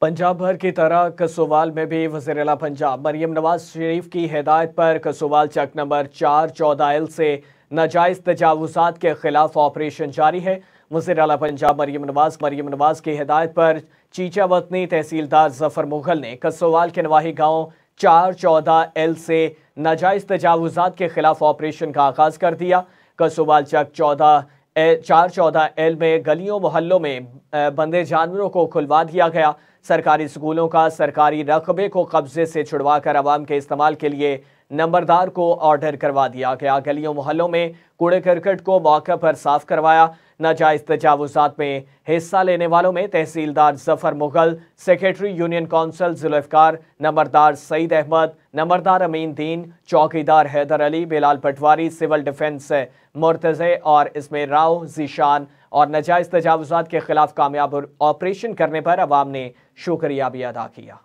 पंजाब भर की तरह कसोवाल में भी वजीरला पंजाब मरियम नवाज शरीफ की हिदायत पर कसोवाल चक नंबर चार चौदह एल से नाजायज तजावजात के खिलाफ ऑपरेशन जारी है वजीर अला पंजाब मरियम नवाज मरियम नवाज की हिदायत पर चीचा वतनी तहसीलदार जफर मुगल ने कसोवाल के नवाही गाँव चार चौदह एल से नाजायज तजावजात के खिलाफ ऑपरेशन का आगाज कर दिया कसोवाल चक चौदह चार चौदह एल में गलियों मोहल्लों में बंदे जानवरों को खुलवा दिया गया सरकारी स्कूलों का सरकारी रकबे को कब्जे से छुड़वा कर आवाम के इस्तेमाल के लिए नंबरदार को ऑर्डर करवा दिया गया गलियों मोहल्लों में कूड़े करकट को मौके पर साफ करवाया नाजायज तजावजात में हिस्सा लेने वालों में तहसीलदार Zafar Mughal secretary union council Zulfiqar नंबरदार सईद अहमद नंबरदार अमीन दीन चौकीदार हैदर अली बिलाल पटवारी सिविल डिफेंस मुर्तज़े और इसमें राव जीशान और नजायज़ तजावजात के खिलाफ कामयाब ऑपरेशन करने पर अवाम ने शुक्रिया भी अदा किया